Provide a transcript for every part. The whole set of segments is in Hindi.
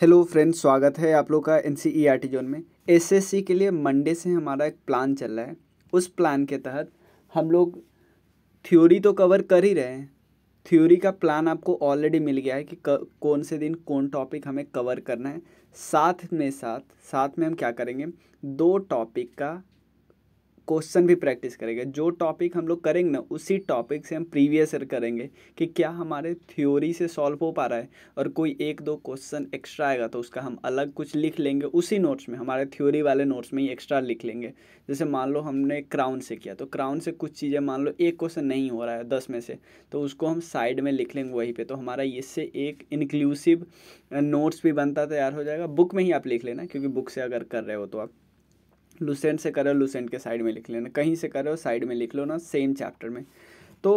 हेलो फ्रेंड्स स्वागत है आप लोग का N C E R T zone में सी के लिए मंडे से हमारा एक प्लान चल रहा है उस प्लान के तहत हम लोग थ्योरी तो कवर कर ही रहे हैं थ्योरी का प्लान आपको ऑलरेडी मिल गया है कि कौन से दिन कौन टॉपिक हमें कवर करना है साथ में साथ साथ में हम क्या करेंगे दो टॉपिक का क्वेश्चन भी प्रैक्टिस करेंगे जो टॉपिक हम लोग करेंगे ना उसी टॉपिक से हम प्रीवियस ईयर करेंगे कि क्या हमारे थ्योरी से सॉल्व हो पा रहा है और कोई एक दो क्वेश्चन एक्स्ट्रा आएगा तो उसका हम अलग कुछ लिख लेंगे उसी नोट्स में हमारे थ्योरी वाले नोट्स में ही एक्स्ट्रा लिख लेंगे जैसे मान लो हमने क्राउन से किया तो क्राउन से कुछ चीज़ें मान लो एक क्वेश्चन नहीं हो रहा है दस में से तो उसको हम साइड में लिख लेंगे वहीं पर तो हमारा इससे एक इंक्लूसिव नोट्स भी बनता तैयार हो जाएगा बुक में ही आप लिख लेना क्योंकि बुक से अगर कर रहे हो तो आप लुसेंट से करो लुसेंट के साइड में लिख लेना कहीं से करो साइड में लिख लो ना सेम चैप्टर में तो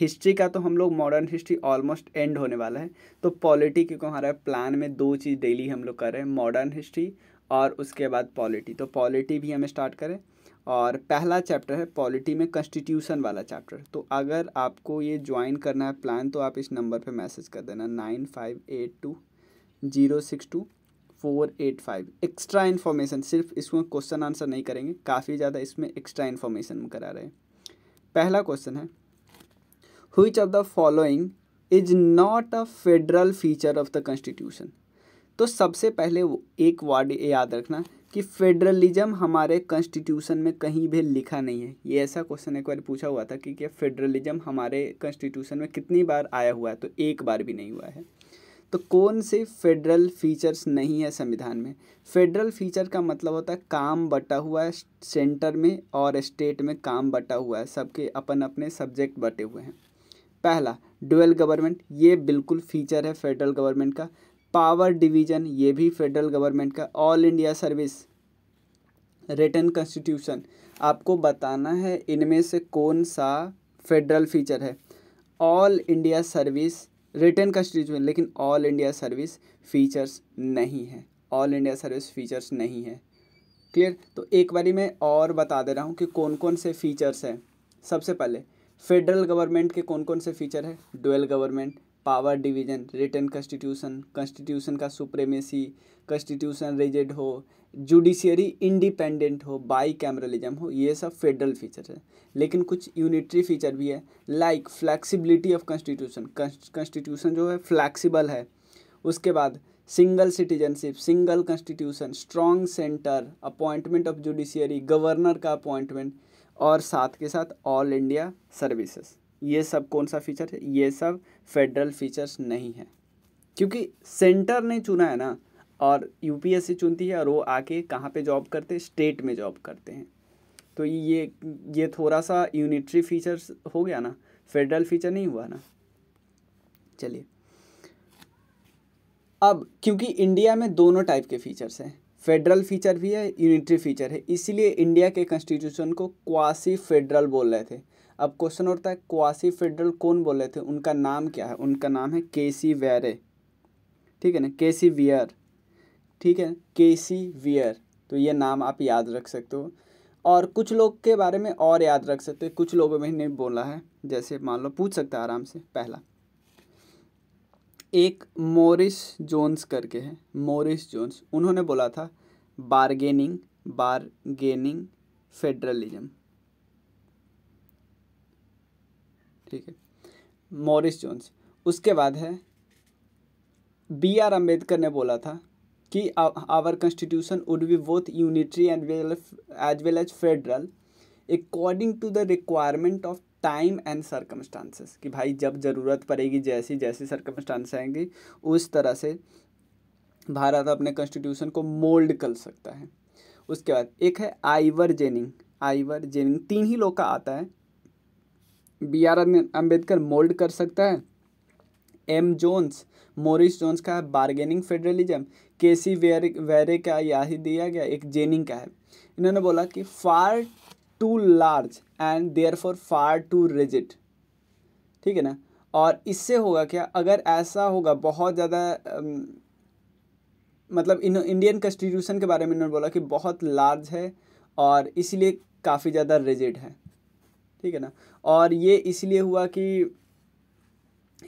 हिस्ट्री का तो हम लोग मॉडर्न हिस्ट्री ऑलमोस्ट एंड होने वाला है तो पॉलिटी क्योंकि हमारा प्लान में दो चीज़ डेली हम लोग कर रहे हैं मॉडर्न हिस्ट्री और उसके बाद पॉलिटी तो पॉलिटी भी हमें स्टार्ट करें और पहला चैप्टर है पॉलिटी में कंस्टिट्यूशन वाला चैप्टर तो अगर आपको ये ज्वाइन करना है प्लान तो आप इस नंबर पे मैसेज कर देना nine five eight two zero six two four eight five extra information सिर्फ इसमें क्वेश्चन आंसर नहीं करेंगे काफ़ी ज़्यादा इसमें एक्स्ट्रा इन्फॉर्मेशन करा रहे हैं पहला क्वेश्चन है which of the following is not a federal feature of the constitution तो सबसे पहले एक वर्ड याद रखना कि फेडरलिज्म हमारे कॉन्स्टिट्यूशन में कहीं भी लिखा नहीं है ये ऐसा क्वेश्चन एक बार पूछा हुआ था कि क्या फेडरलिज्म हमारे कॉन्स्टिट्यूशन में कितनी बार आया हुआ है तो एक बार भी नहीं हुआ है तो कौन से फेडरल फीचर्स नहीं है संविधान में फेडरल फीचर का मतलब होता है काम बटा हुआ है सेंटर में और स्टेट में काम बटा हुआ है सबके अपन अपने सब्जेक्ट बटे हुए हैं पहला डुअल गवर्नमेंट ये बिल्कुल फीचर है फेडरल गवर्नमेंट का पावर डिवीजन ये भी फेडरल गवर्नमेंट का all India service written constitution आपको बताना है इनमें से कौन सा फेडरल फीचर है all India service written constitution लेकिन ऑल इंडिया सर्विस फीचर्स नहीं है ऑल इंडिया सर्विस फीचर्स नहीं है क्लियर तो एक बारी मैं और बता दे रहा हूँ कि कौन कौन से फीचर्स हैं सबसे पहले फेडरल गवर्नमेंट के कौन कौन से फीचर है dual government power division written constitution constitution का सुप्रेमेसी कंस्टिट्यूशन रिजिड हो जुडिशियरी इंडिपेंडेंट हो बाई कैमरलिज्म हो ये सब फेडरल फीचर है लेकिन कुछ यूनिटरी फीचर भी है like flexibility of constitution constitution जो है फ्लैक्सीबल है उसके बाद single citizenship single constitution strong centre appointment of judiciary governor का अपॉइंटमेंट और साथ के साथ ऑल इंडिया सर्विसेज ये सब कौन सा फीचर है ये सब फेडरल फीचर्स नहीं है क्योंकि सेंटर ने चुना है ना और यूपीएससी चुनती है और वो आके कहाँ पे जॉब करते हैं स्टेट में जॉब करते हैं तो ये ये थोड़ा सा यूनिटरी फीचर्स हो गया ना फेडरल फीचर नहीं हुआ ना चलिए अब क्योंकि इंडिया में दोनों टाइप के फीचर्स हैं फेडरल फीचर भी है यूनिटरी फीचर है इसीलिए इंडिया के कॉन्स्टिट्यूशन को क्वासी फेडरल बोल रहे थे अब क्वेश्चन होता है क्वासी फेडरल कौन बोल रहे थे उनका नाम क्या है उनका नाम है के सी ठीक है ना के सी वियर ठीक है केसी वियर तो ये नाम आप याद रख सकते हो और कुछ लोग के बारे में और याद रख सकते हो कुछ लोगों में नहीं बोला है जैसे मान लो पूछ सकते आराम से पहला एक मोरिस जोन्स करके है मोरिस जोन्स उन्होंने बोला था बारगेनिंग बारगेनिंग फेडरलिज्म ठीक है मोरिस जोन्स उसके बाद है बी आर अम्बेडकर ने बोला था कि our constitution would be both unitary and well as well as federal according to the requirement of time and circumstances कि भाई जब ज़रूरत पड़ेगी जैसी जैसी सर्कमस्टांस आएंगी उस तरह से भारत अपने कॉन्स्टिट्यूशन को मोल्ड कर सकता है उसके बाद एक है आइवर जेनिंग आइवर जेनिंग तीन ही लोग का आता है बी आर अम्बेडकर मोल्ड कर सकता है एम जोन्स मोरिस जोन्स का है bargaining federalism K C Wheare Wheare का यही दिया गया एक जेनिंग का है इन्होंने बोला कि far too large and therefore far too rigid ठीक है ना और इससे होगा क्या अगर ऐसा होगा बहुत ज़्यादा मतलब इन इंडियन कॉन्स्टिट्यूशन के बारे में इन्होंने बोला कि बहुत लार्ज है और इसलिए काफ़ी ज़्यादा रिजिड है ठीक है ना और ये इसलिए हुआ कि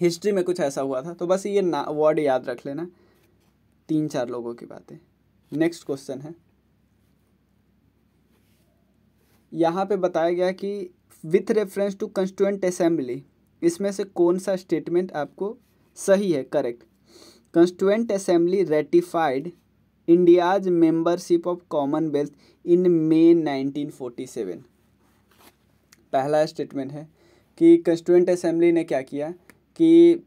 हिस्ट्री में कुछ ऐसा हुआ था तो बस ये ना वर्ड याद रख लेना तीन चार लोगों की बातें नेक्स्ट क्वेश्चन है यहाँ पे बताया गया कि with reference to constituent assembly इसमें से कौन सा स्टेटमेंट आपको सही है correct constituent assembly ratified India's membership of Commonwealth in May 1947 पहला स्टेटमेंट है कि कंस्टिट्यूएंट असेंबली ने क्या किया कि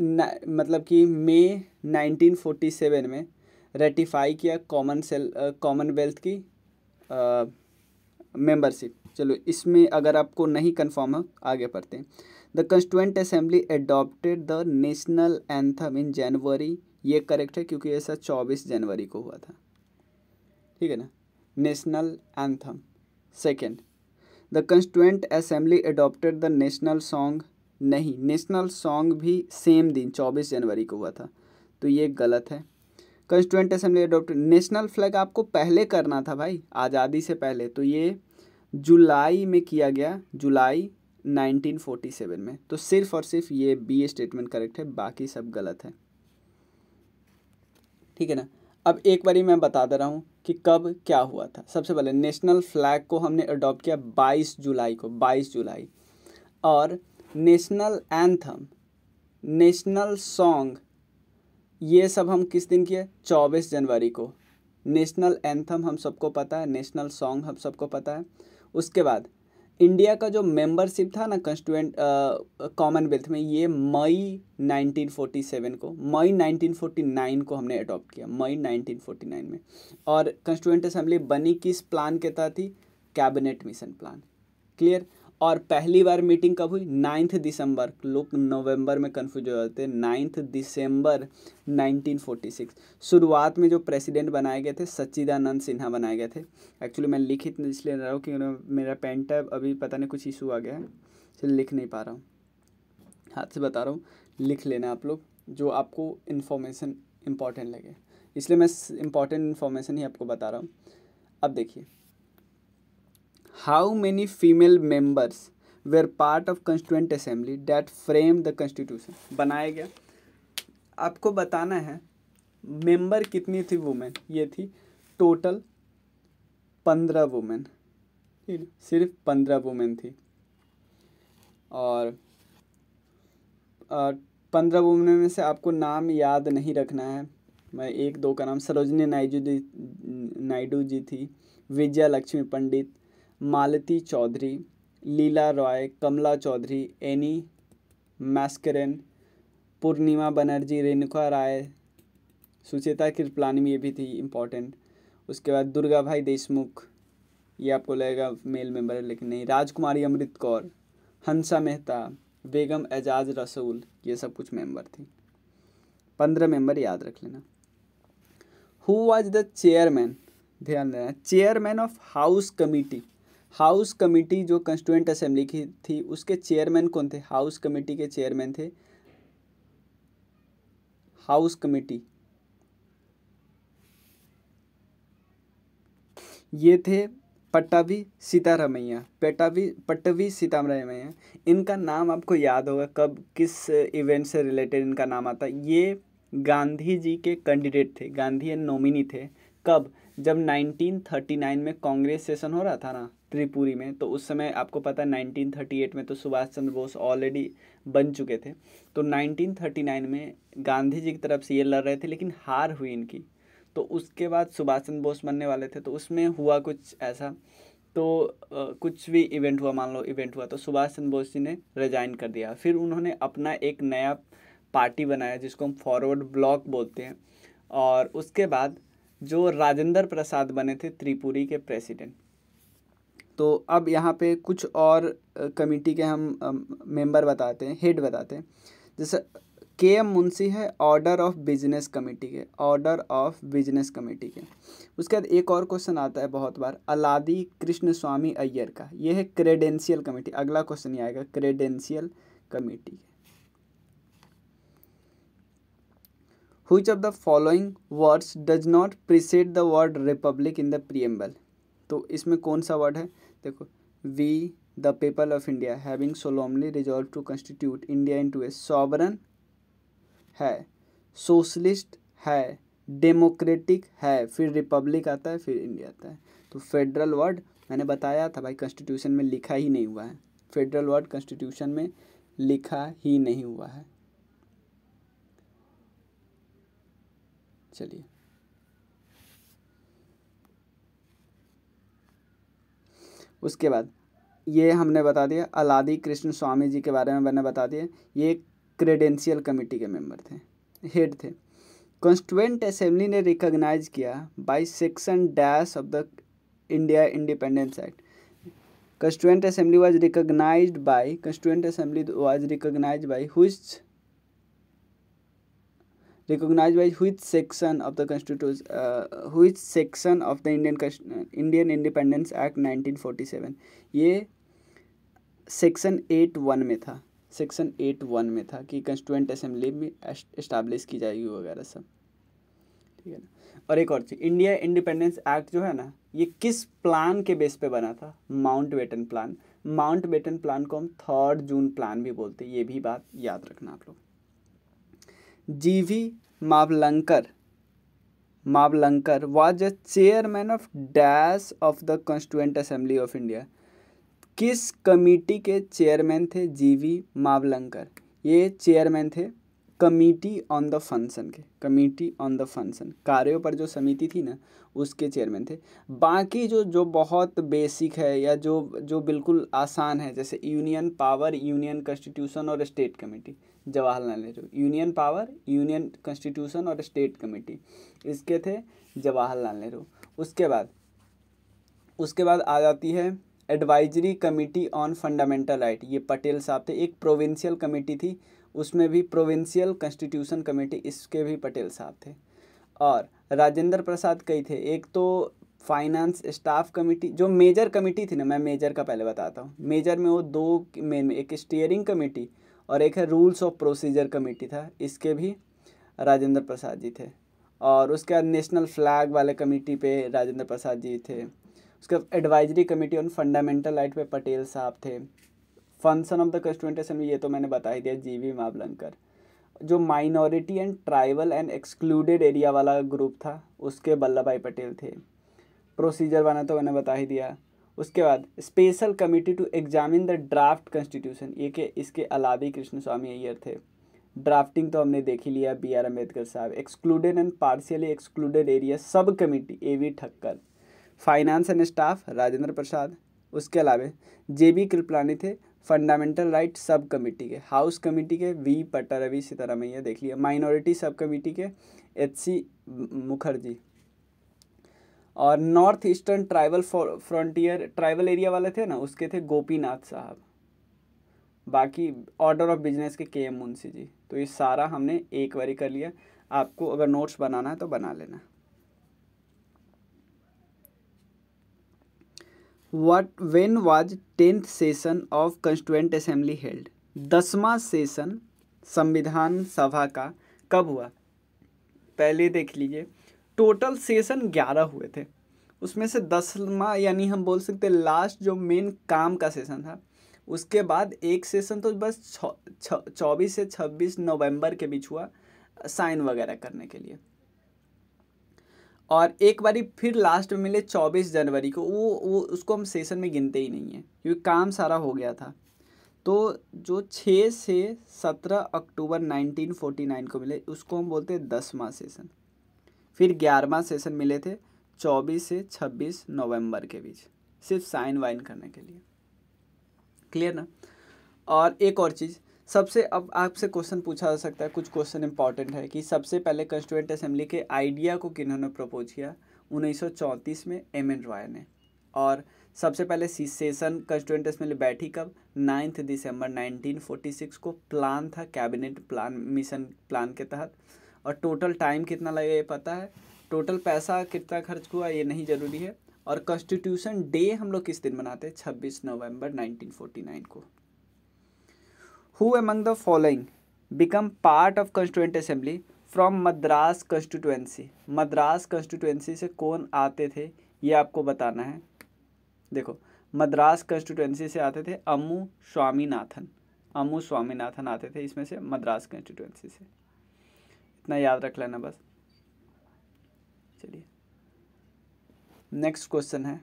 मतलब कि मई 1947 में रेटिफाई किया कॉमन सेल कॉमनवेल्थ की मेंबरशिप चलो इसमें अगर आपको नहीं कंफर्म हो आगे पढ़ते हैं the constituent assembly adopted the national anthem in January ये करेक्ट है क्योंकि ऐसा चौबीस जनवरी को हुआ था ठीक है ना national anthem second the constituent assembly adopted the national song नहीं नेशनल सॉन्ग भी सेम दिन 24 जनवरी को हुआ था तो ये गलत है constituent assembly adopt national flag आपको पहले करना था भाई आज़ादी से पहले तो ये जुलाई में किया गया जुलाई 1947 में तो सिर्फ और सिर्फ ये बी स्टेटमेंट करेक्ट है बाकी सब गलत है ठीक है ना अब एक बारी मैं बता दे रहा हूँ कि कब क्या हुआ था सबसे पहले नेशनल फ्लैग को हमने अडॉप्ट किया 22 जुलाई को 22 जुलाई और नेशनल एंथम नेशनल सॉन्ग ये सब हम किस दिन किए चौबीस जनवरी को नेशनल एंथम हम सबको पता है नेशनल सॉन्ग हम सबको पता है उसके बाद इंडिया का जो मेंबरशिप था ना कंस्टिट्यूंट कॉमनवेल्थ में ये मई 1947 को मई 1949 को हमने अडॉप्ट किया मई 1949 में और कंस्टिट्यूंट असेंबली बनी किस प्लान के तहत थी कैबिनेट मिशन प्लान क्लियर और पहली बार मीटिंग कब हुई नाइन्थ दिसंबर लोग नवंबर में कन्फ्यूज हो जाते हैं नाइन्थ दिसंबर 1946 शुरुआत में जो प्रेसिडेंट बनाए गए थे सच्चिदानंद सिन्हा बनाए गए थे एक्चुअली मैं लिख इतना इसलिए रहा हूँ कि मेरा पेन टैब अभी पता नहीं कुछ इशू आ गया है इसलिए लिख नहीं पा रहा हूँ हाथ से बता रहा हूँ लिख लेना आप लोग जो आपको इन्फॉर्मेशन इम्पॉर्टेंट लगे इसलिए मैं इम्पॉर्टेंट इन्फॉर्मेशन ही आपको बता रहा हूँ अब देखिए how female female we are part of constituent assembly that frame the constitution बनाया गया आपको बताना है मेंबर कितनी थी वुमेन ये थी टोटल पंद्रह वुमेन ठीक है सिर्फ पंद्रह वुमेन थी और पंद्रह वुमेन में से आपको नाम याद नहीं रखना है मैं एक दो का नाम सरोजनी नायडू जी नायडू जी थी विजया लक्ष्मी पंडित मालती चौधरी लीला रॉय कमला चौधरी एनी मैस्करन पूर्णिमा बनर्जी रेणुका राय सुचेता कृपलानी में ये भी थी इम्पोर्टेंट उसके बाद दुर्गा भाई देशमुख ये आपको लगेगा मेल मेंबर है लेकिन नहीं राजकुमारी अमृत कौर हंसा मेहता बेगम एजाज रसूल ये सब कुछ मेंबर थी पंद्रह मेंबर याद रख लेना हु वॉज द चेयरमैन ध्यान देना chairman of house committee house committee जो कंस्टिट्यूंट असेंबली की थी उसके चेयरमैन कौन थे हाउस कमेटी के चेयरमैन थे हाउस कमेटी ये थे पट्टावी सीतारामैया पेटावी पट्टवी सीतारामैया इनका नाम आपको याद होगा कब किस इवेंट से रिलेटेड इनका नाम आता ये गांधी जी के कैंडिडेट थे गांधी नॉमिनी थे कब जब 1939 में कांग्रेस सेशन हो रहा था ना त्रिपुरी में तो उस समय आपको पता है 1938 में तो सुभाष चंद्र बोस ऑलरेडी बन चुके थे तो 1939 में गांधी जी की तरफ से ये लड़ रहे थे लेकिन हार हुई इनकी तो उसके बाद सुभाष चंद्र बोस बनने वाले थे तो उसमें हुआ कुछ ऐसा तो आ, कुछ भी इवेंट हुआ मान लो इवेंट हुआ तो सुभाष चंद्र बोस जी ने रिजाइन कर दिया फिर उन्होंने अपना एक नया पार्टी बनाया जिसको हम फॉरवर्ड ब्लॉक बोलते हैं और उसके बाद जो राजेंद्र प्रसाद बने थे त्रिपुरी के प्रेसिडेंट तो अब यहाँ पे कुछ और कमेटी के हम मेंबर बताते हैं हेड बताते हैं जैसे के एम मुंशी है ऑर्डर ऑफ बिजनेस कमेटी के ऑर्डर ऑफ बिजनेस कमेटी के उसके बाद एक और क्वेश्चन आता है बहुत बार अलादी कृष्ण स्वामी अय्यर का ये है क्रेडेंशियल कमेटी अगला क्वेश्चन ये आएगा credential committee which of the following words does not precede the word republic in the preamble तो इसमें कौन सा वर्ड है देखो we the people of India having solemnly resolve to constitute India into a sovereign है सोशलिस्ट है डेमोक्रेटिक है फिर रिपब्लिक आता है फिर इंडिया आता है तो फेडरल वर्ड मैंने बताया था भाई कॉन्स्टिट्यूशन में लिखा ही नहीं हुआ है फेडरल वर्ड कॉन्स्टिट्यूशन में लिखा ही नहीं हुआ है चलिए उसके बाद ये हमने बता दिया अलादी कृष्ण स्वामी जी के बारे में मैंने बता दिया ये क्रेडेंशियल कमेटी के मेंबर थे हेड थे कॉन्स्टिट्यूंट असेंबली ने रिकॉग्नाइज किया by section dash of the India independence act constituent assembly was recognised by constituent assembly was recognised by whose by हुई सेक्शन ऑफ द the हुई section of the Indian Indian independence act nineteen forty seven ये सेक्शन एट वन में था सेक्शन एट वन में था कि कंस्टिट्यूंट असेंबली भी इस्टाब्लिश की जाएगी वगैरह सब ठीक है ना और एक और चीज़ इंडिया इंडिपेंडेंस एक्ट जो है ना ये किस प्लान के बेस पे बना था Mountbatten plan Mountbatten plan को हम थर्ड जून प्लान भी बोलते ये भी बात याद रखना आप लोग G V Mavalankar Mavalankar was a chairman of dash of the constituent assembly of India किस कमेटी के चेयरमैन थे जी वी मावलंकर ये चेयरमैन थे कमेटी ऑन द फंक्शन के कमेटी ऑन द फंक्शन कार्यों पर जो समिति थी ना उसके चेयरमैन थे बाकी जो जो बहुत बेसिक है या जो जो बिल्कुल आसान है जैसे यूनियन पावर यूनियन कॉन्स्टिट्यूशन और state committee Jawaharlal Nehru union power union constitution और स्टेट कमेटी इसके थे जवाहरलाल नेहरू उसके बाद उसके बाद आ जाती है advisory committee on fundamental right ये पटेल साहब थे एक प्रोविंशियल कमेटी थी उसमें भी प्रोविंशियल कॉन्स्टिट्यूशन कमेटी इसके भी पटेल साहब थे और राजेंद्र प्रसाद कई थे एक तो फाइनेंस स्टाफ कमेटी जो मेजर कमेटी थी ना मैं मेजर का पहले बताता हूँ मेजर में वो दो मेन में एक स्टीयरिंग कमेटी और एक है रूल्स ऑफ प्रोसीजर कमेटी था इसके भी राजेंद्र प्रसाद जी थे और उसके बाद नेशनल फ्लैग वाले कमेटी पे राजेंद्र प्रसाद जी थे उसके बाद advisory committee on fundamental right पे पटेल साहब थे फंक्शन ऑफ द कॉन्स्टिट्यूटेशन में ये तो मैंने बता ही दिया जी वी मावलंकर जो minority and tribal and excluded area वाला ग्रुप था उसके वल्लभ भाई पटेल थे प्रोसीजर बना तो मैंने बता ही दिया उसके बाद special committee to examine the draft constitution ये के इसके अलावा कृष्ण स्वामी अय्यर थे ड्राफ्टिंग तो हमने देख ही लिया बी आर अम्बेडकर साहब excluded and partially excluded area sub committee A V Thakkar finance and staff Rajendra Prasad उसके अलावा जे बी कृपलानी थे फंडामेंटल राइट सब कमेटी के हाउस कमेटी के वी पट्टा रवि सीतारामैया देख लिया माइनॉरिटी सब कमेटी के एच सी मुखर्जी और north eastern tribal frontier tribal area वाले थे ना उसके थे गोपीनाथ साहब बाकी ऑर्डर ऑफ बिजनेस के के एम मुंशी जी तो ये सारा हमने एक बारी कर लिया आपको अगर नोट्स बनाना है तो बना लेना what when was tenth session of constituent assembly held दसवा सेशन संविधान सभा का कब हुआ पहले देख लीजिए टोटल सेशन ग्यारह हुए थे उसमें से दसवा यानी हम बोल सकते लास्ट जो मेन काम का सेशन था उसके बाद एक सेशन तो बस चौबीस से छब्बीस नवंबर के बीच हुआ साइन वगैरह करने के लिए और एक बारी फिर लास्ट में मिले चौबीस जनवरी को वो वो उसको हम सेशन में गिनते ही नहीं हैं क्योंकि काम सारा हो गया था तो जो छः से सत्रह अक्टूबर नाइनटीन फोर्टी नाइन को मिले उसको हम बोलते हैं दसवा सेशन फिर ग्यारहवा सेशन मिले थे 24 से 26 नवंबर के बीच सिर्फ साइन वाइन करने के लिए क्लियर ना और एक और चीज़ सबसे अब आपसे क्वेश्चन पूछा जा सकता है कुछ क्वेश्चन इंपॉर्टेंट है कि सबसे पहले कंस्टिट्यूंट असेंबली के आइडिया को किन्होंने प्रपोज किया 1934 में एम एन रॉय ने और सबसे पहले सेशन कंस्टिट्यूंट असेंबली बैठी कब नाइन्थ दिसंबर 1946 को प्लान था कैबिनेट प्लान मिशन प्लान के तहत और टोटल टाइम कितना लगेगा ये पता है टोटल पैसा कितना खर्च हुआ ये नहीं ज़रूरी है और कॉन्स्टिट्यूशन डे हम लोग किस दिन मनाते हैं छब्बीस नवंबर 1949 को who among the following become part of constituent assembly from Madras constituency Madras constituency से कौन आते थे ये आपको बताना है देखो मद्रास कॉन्स्टिट्यूएंसी से आते थे अमू स्वामीनाथन अमू स्वामीनाथन आते थे इसमें से मद्रास कॉन्स्टिट्यूएंसी से इतना याद रख लेना बस चलिए नेक्स्ट क्वेश्चन है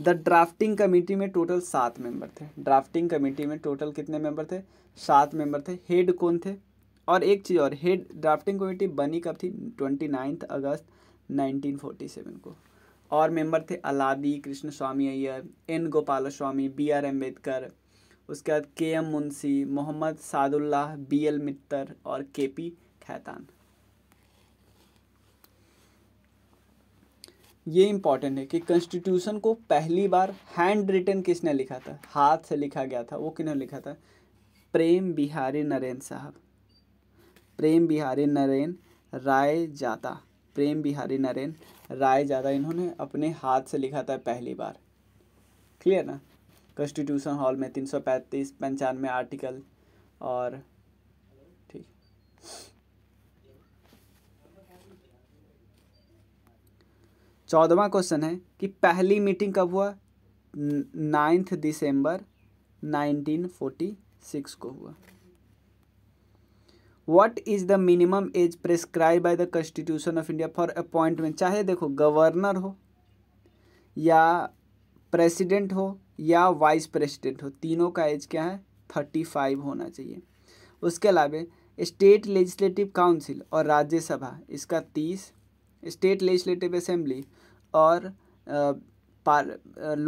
द ड्राफ्टिंग कमेटी में टोटल सात मेंबर थे ड्राफ्टिंग कमेटी में टोटल कितने मेंबर थे सात मेंबर थे हेड कौन थे और एक चीज़ और हेड ड्राफ्टिंग कमेटी बनी कब थी twenty ninth August nineteen forty seven को और मेंबर थे Alladi Krishna Swami Ayyar N Gopal Swami B R Ambedkar उसके बाद K M Munshi Mohammad Saadullah B L Mitter और के पी खैतान ये इम्पॉर्टेंट है कि कॉन्स्टिट्यूशन को पहली बार हैंड रिटन किसने लिखा था हाथ से लिखा गया था वो किन्होंने लिखा था प्रेम बिहारी नरेन साहब प्रेम बिहारी नरेन राय जाता प्रेम बिहारी नरेन राय जाता इन्होंने अपने हाथ से लिखा था पहली बार क्लियर ना कॉन्स्टिट्यूशन हॉल में तीन सौ पैंतीस पंचानवे आर्टिकल और ठीक चौदवा क्वेश्चन है कि पहली मीटिंग कब हुआ नाइन्थ दिसंबर 1946 को हुआ what is the minimum age prescribed by the constitution of India for appointment चाहे देखो गवर्नर हो या प्रेसिडेंट हो या वाइस प्रेसिडेंट हो तीनों का एज क्या है थर्टी फाइव होना चाहिए उसके अलावा स्टेट लेजिस्लेटिव काउंसिल और राज्यसभा इसका तीस स्टेट लेजिस्लेटिव असेंबली और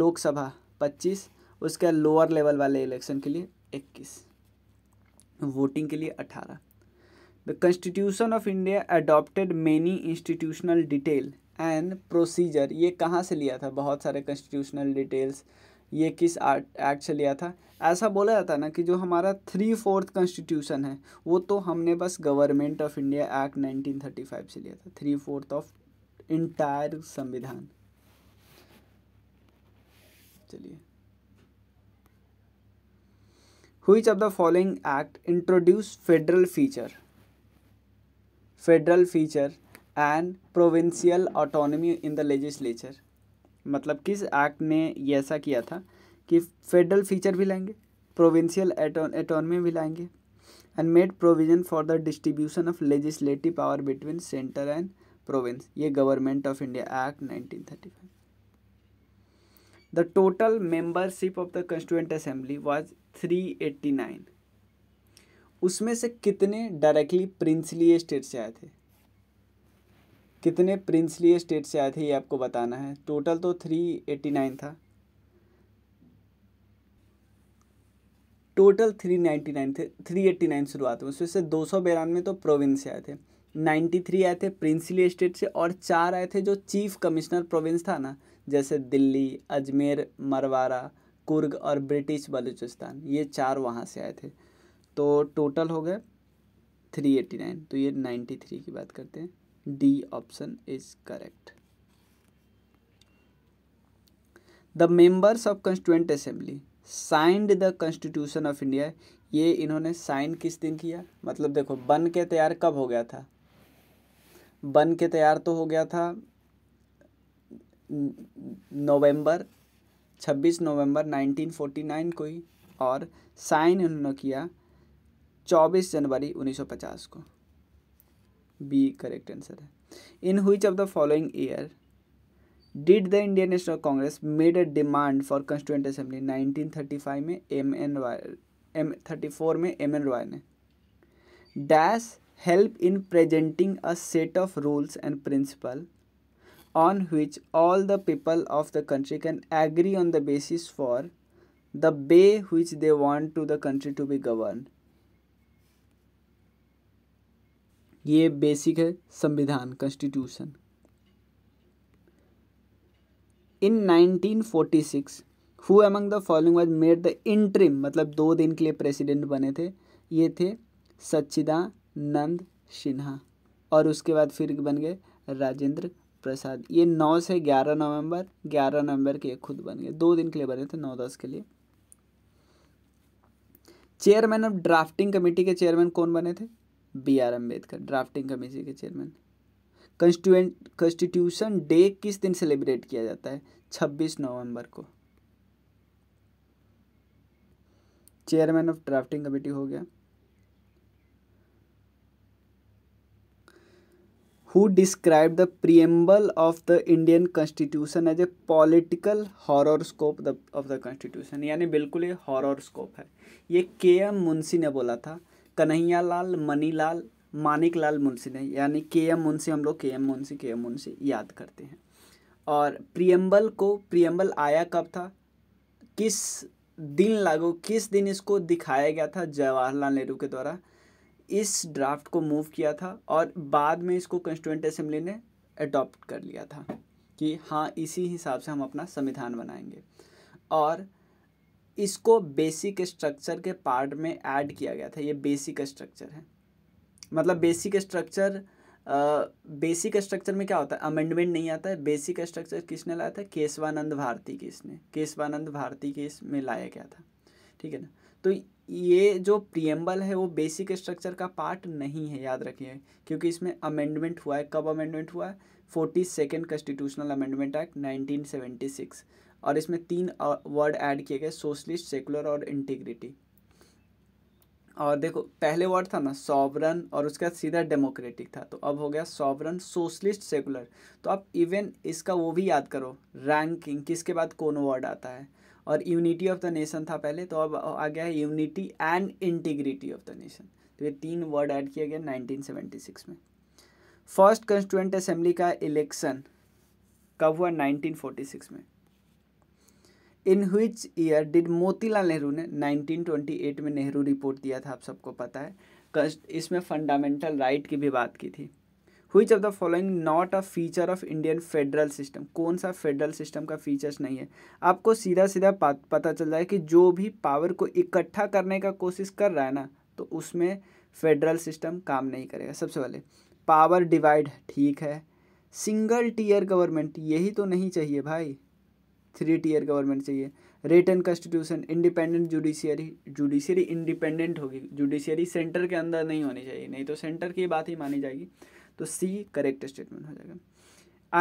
लोकसभा पच्चीस उसके लोअर लेवल वाले इलेक्शन के लिए इक्कीस वोटिंग के लिए अठारह the constitution of India adopted many institutional detail and procedure ये कहाँ से लिया था बहुत सारे कॉन्स्टिट्यूशनल डिटेल्स ये किस एक्ट से लिया था ऐसा बोला जाता है ना कि जो हमारा थ्री फोर्थ कॉन्स्टिट्यूशन है वो तो हमने बस गवर्नमेंट ऑफ इंडिया एक्ट 1935 से लिया था थ्री फोर्थ ऑफ इंटायर संविधान चलिए which of the following act introduce federal feature federal feature and provincial autonomy in the legislature मतलब किस एक्ट ने ये ऐसा किया था कि फेडरल फीचर भी लाएंगे प्रोविंशियल एटोनमी भी लाएंगे and made provision for the distribution of legislative power between centre and province ये government of India act nineteen thirty five the total membership of the constituent assembly was three eighty nine उसमें से कितने डायरेक्टली प्रिंसली स्टेट से आए थे कितने प्रिंसली स्टेट से आए थे ये आपको बताना है टोटल तो थ्री एट्टी नाइन था टोटल थ्री नाइन्टी नाइन थे थ्री एट्टी नाइन शुरुआत में उसमें से दो सौ बिरानवे तो प्रोविंस से आए थे नाइन्टी थ्री आए थे प्रिंसली स्टेट से और चार आए थे जो चीफ कमिश्नर प्रोविंस था ना जैसे दिल्ली अजमेर मरवारा कुर्ग और ब्रिटिश बलूचिस्तान ये चार वहाँ से आए थे तो टोटल हो गए थ्री एट्टी नाइन तो ये नाइन्टी थ्री की बात करते हैं D option is correct the members of constituent assembly signed the constitution of India ये इन्होंने साइन किस दिन किया मतलब देखो बन के तैयार कब हो गया था बन के तैयार तो हो गया था नवंबर छब्बीस नवंबर नाइनटीन फोर्टी नाइन को ही और साइन इन्होंने किया चौबीस जनवरी उन्नीस सौ पचास को B correct answer In which of the following year did the Indian National Congress made a demand for Constituent Assembly 1935 में M thirty four में N Y M help in presenting a set of rules and principle on which all the people of the country can agree on the basis for the way which they want to the country to be governed ये बेसिक है संविधान constitution in 1946 who among the following was made the interim मतलब दो दिन के लिए प्रेसिडेंट बने थे ये थे सच्चिदानंद सिन्हा और उसके बाद फिर बन गए राजेंद्र प्रसाद ये नौ से ग्यारह नवंबर ग्यारह नवंबर के खुद बन गए दो दिन के लिए बने थे नौ दस के लिए चेयरमैन ऑफ ड्राफ्टिंग कमेटी के चेयरमैन कौन बने थे B R Ambedkar drafting committee के चेयरमैन कंस्टिट्यूएंट कॉन्स्टिट्यूशन डे किस दिन सेलिब्रेट किया जाता है छब्बीस नवंबर को चेयरमैन ऑफ ड्राफ्टिंग कमेटी हो गया who describe the preamble of the Indian constitution as a political scope of the constitution यानी बिल्कुल ये स्कोप है ये के एम मुंशी ने बोला था कन्हैया लाल मनीलाल मानिक लाल मुंशी ने यानी के एम मुंशी हम लोग के एम मुंशी के एम मुंशी याद करते हैं और प्रियम्बल को प्रियम्बल आया कब था किस दिन लागू किस दिन इसको दिखाया गया था जवाहरलाल नेहरू के द्वारा इस ड्राफ्ट को मूव किया था और बाद में इसको कंस्टिट्यूंट असेंबली ने अडॉप्ट कर लिया था कि हाँ इसी हिसाब से हम अपना संविधान बनाएंगे और इसको बेसिक स्ट्रक्चर के पार्ट में ऐड किया गया था ये बेसिक स्ट्रक्चर है मतलब बेसिक स्ट्रक्चर बेसिक स्ट्रक्चर में क्या होता है अमेंडमेंट नहीं आता है बेसिक स्ट्रक्चर किसने लाया था केशवानंद भारती किसने केशवानंद भारती के इसमें लाया गया था ठीक है ना तो ये जो प्रियम्बल है वो बेसिक स्ट्रक्चर का पार्ट नहीं है याद रखिए क्योंकि इसमें अमेंडमेंट हुआ है कब अमेंडमेंट हुआ है forty second constitutional amendment act nineteen seventy six और इसमें तीन वर्ड ऐड किए गए सोशलिस्ट सेकुलर और इंटीग्रिटी और देखो पहले वर्ड था ना सॉवरन और उसके बाद सीधा डेमोक्रेटिक था तो अब हो गया सॉवरन सोशलिस्ट सेकुलर तो आप इवन इसका वो भी याद करो रैंकिंग किसके बाद कौन वर्ड आता है और यूनिटी ऑफ द नेशन था पहले तो अब आ गया है unity and integrity of the nation तो ये तीन वर्ड ऐड किया गया नाइनटीन में फर्स्ट कंस्टिटेंट असेंबली का इलेक्शन कब हुआ नाइनटीन में in which year did Motilal Nehru ने 1928 में नेहरू रिपोर्ट दिया था आप सबको पता है इसमें फंडामेंटल राइट की भी बात की थी which of the following not a feature of Indian federal system कौन सा फेडरल सिस्टम का फीचर्स नहीं है आपको सीधा सीधा पता चल जाए कि जो भी पावर को इकट्ठा करने का कोशिश कर रहा है ना तो उसमें फेडरल सिस्टम काम नहीं करेगा सबसे पहले पावर डिवाइड ठीक है सिंगल टीयर गवर्नमेंट यही तो नहीं चाहिए भाई थ्री टीयर गवर्नमेंट चाहिए रेट and constitution independent judiciary judiciary independent होगी जुडिशियरी सेंटर के अंदर नहीं होनी चाहिए नहीं तो सेंटर की बात ही मानी जाएगी तो सी करेक्ट स्टेटमेंट हो जाएगा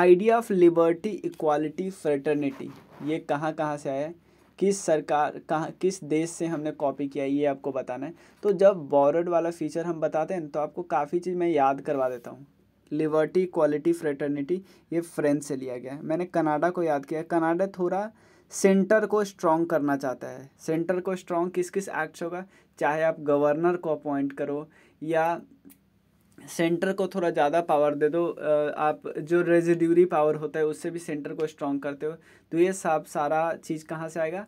idea of liberty equality fraternity ये कहाँ कहाँ से आया है किस सरकार कहाँ किस देश से हमने कॉपी किया ये आपको बताना है तो जब बॉर्ड वाला फीचर हम बताते हैं तो आपको काफ़ी चीज़ मैं याद करवा देता हूँ लिबर्टी क्वालिटी फ्रेटर्निटी ये फ्रेंच से लिया गया है मैंने कनाडा को याद किया कनाडा थोड़ा सेंटर को स्ट्रॉन्ग करना चाहता है सेंटर को स्ट्रॉन्ग किस किस एक्ट होगा चाहे आप गवर्नर को अपॉइंट करो या सेंटर को थोड़ा ज़्यादा पावर दे दो आप जो रेजिड्यूरी पावर होता है उससे भी सेंटर को स्ट्रॉन्ग करते हो तो ये सब सारा चीज़ कहाँ से आएगा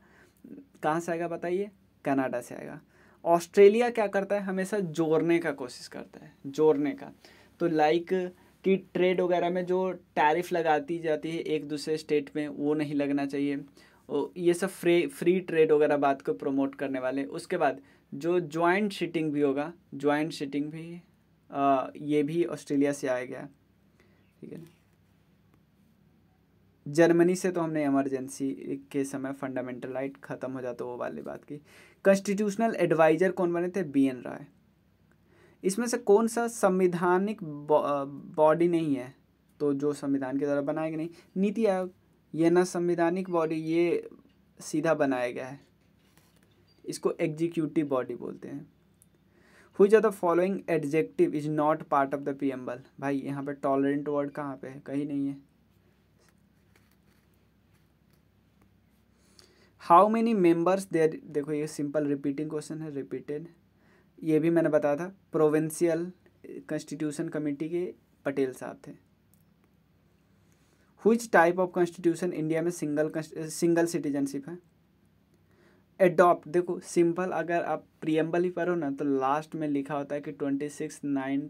कहाँ से आएगा बताइए कनाडा से आएगा ऑस्ट्रेलिया क्या करता है हमेशा जोड़ने का कोशिश करता है जोड़ने का तो लाइक कि ट्रेड वगैरह में जो टैरिफ लगाती जाती है एक दूसरे स्टेट में वो नहीं लगना चाहिए और ये सब फ्री फ्री ट्रेड वगैरह बात को प्रमोट करने वाले उसके बाद जो ज्वाइंट शिटिंग भी होगा ज्वाइंट शिटिंग भी आ, ये भी ऑस्ट्रेलिया से आया गया ठीक है जर्मनी से तो हमने इमरजेंसी के समय फंडामेंटल राइट ख़त्म हो जाता वो वाली बात की कॉन्स्टिट्यूशनल एडवाइज़र कौन बने थे बी एन राय इसमें से कौन सा संविधानिक बॉडी नहीं है तो जो संविधान के द्वारा बनाया गया नहीं नीति आयोग यह ना संविधानिक बॉडी ये सीधा बनाया गया है इसको एग्जीक्यूटिव बॉडी बोलते हैं which are the following adjective is not part of the preamble भाई यहाँ पे टॉलरेंट वर्ड कहाँ पे है कहीं नहीं है हाउ मेनी मेंबर्स देर देखो ये सिंपल रिपीटिंग क्वेश्चन है रिपीटेड ये भी मैंने बताया था प्रोविंशियल कॉन्स्टिट्यूशन कमेटी के पटेल साहब थे which type of constitution India में सिंगल सिंगल सिटीजनशिप है एडॉप्ट देखो सिंपल अगर आप प्रियम्बल ही पढ़ो ना तो लास्ट में लिखा होता है कि twenty six nine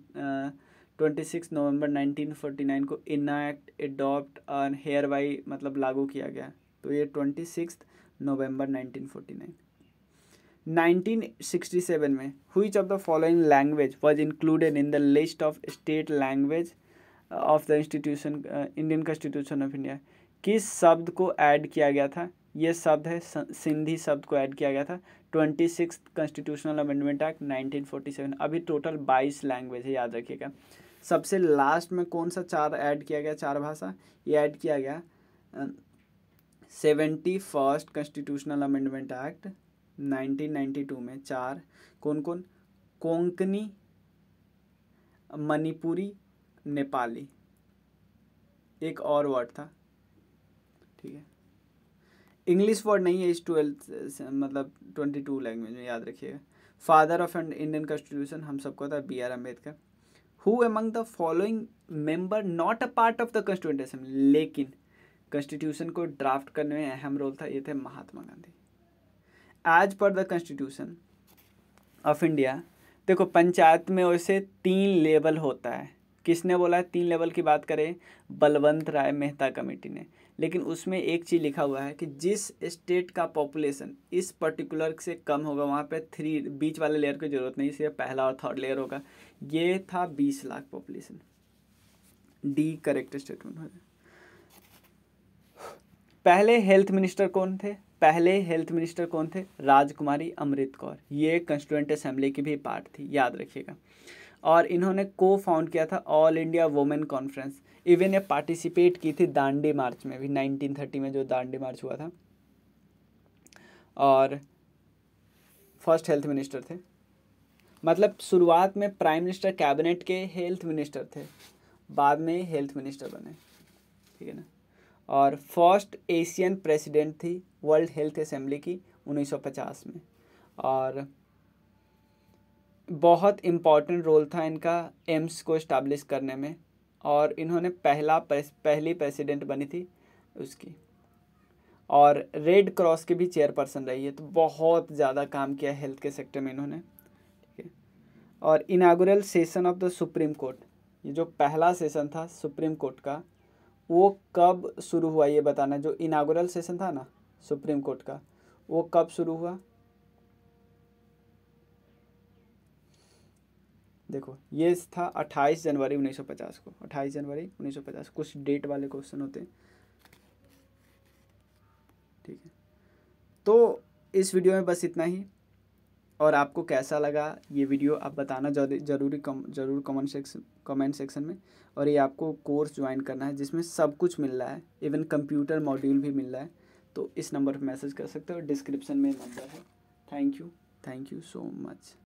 twenty six November nineteen forty nine को इनैक्ट एडॉप्ट हेयर बाई मतलब लागू किया गया तो ये twenty six November nineteen forty nine 1967 में which of the following language was included in the list of state language of the institution Indian constitution of India किस शब्द को ऐड किया गया था यह शब्द है सिंधी शब्द को ऐड किया गया था twenty six constitutional amendment act nineteen forty seven अभी टोटल बाईस लैंग्वेज है याद रखिएगा सबसे लास्ट में कौन सा चार ऐड किया गया चार भाषा ये ऐड किया गया seventy first constitutional amendment act 1992 में चार कौन कौन कोंकनी मणिपुरी नेपाली एक और वर्ड था ठीक है इंग्लिश वर्ड नहीं है इस ट्वेल्थ मतलब ट्वेंटी टू लैंग्वेज में याद रखिएगा फादर ऑफ इंडियन कॉन्स्टिट्यूशन हम सबको था B R Ambedkar who among the following member not a part of the constituent assembly लेकिन कॉन्स्टिट्यूशन को ड्राफ्ट करने में अहम रोल था ये थे Mahatma Gandhi as per the constitution of India देखो पंचायत में वैसे तीन लेवल होता है किसने बोला है तीन लेवल की बात करें बलवंत राय मेहता कमेटी ने लेकिन उसमें एक चीज़ लिखा हुआ है कि जिस स्टेट का पॉपुलेशन इस पर्टिकुलर से कम होगा वहाँ पे थ्री बीच वाले लेयर की ज़रूरत नहीं सिर्फ पहला और थर्ड लेयर होगा ये था बीस lakh population D correct statement हो जाए पहले हेल्थ मिनिस्टर कौन थे पहले हेल्थ मिनिस्टर कौन थे राजकुमारी अमृत कौर ये कंस्टिट्यूंट असेंबली की भी पार्ट थी याद रखिएगा और इन्होंने को फाउंड किया था all India women conference even ये पार्टिसिपेट की थी दांडी मार्च में भी 1930 में जो दांडी मार्च हुआ था और फर्स्ट हेल्थ मिनिस्टर थे मतलब शुरुआत में प्राइम मिनिस्टर कैबिनेट के हेल्थ मिनिस्टर थे बाद में हेल्थ मिनिस्टर बने ठीक है ना और फर्स्ट एशियन प्रेसिडेंट थी वर्ल्ड हेल्थ असेंबली की 1950 में और बहुत इम्पॉर्टेंट रोल था इनका एम्स को इस्टेब्लिश करने में और इन्होंने पहला प्रेस, पहली प्रेसिडेंट बनी थी उसकी और रेड क्रॉस के भी चेयरपर्सन रही है तो बहुत ज़्यादा काम किया हेल्थ के सेक्टर में इन्होंने ठीक है और inaugural session of the supreme court ये जो पहला सेशन था सुप्रीम कोर्ट का वो कब शुरू हुआ ये बताना जो इनागोरल सेशन था ना सुप्रीम कोर्ट का वो कब शुरू हुआ देखो ये था 28 जनवरी 1950 को 28 जनवरी 1950 कुछ डेट वाले क्वेश्चन होते हैं ठीक है तो इस वीडियो में बस इतना ही और आपको कैसा लगा ये वीडियो आप बताना जरूरी कम जरूर कमेंट सेक्शन कमेंट सेक्शन में और ये आपको कोर्स ज्वाइन करना है जिसमें सब कुछ मिल रहा है इवन कंप्यूटर मॉड्यूल भी मिल रहा है तो इस नंबर पर मैसेज कर सकते हो डिस्क्रिप्शन में नंबर है thank you thank you so much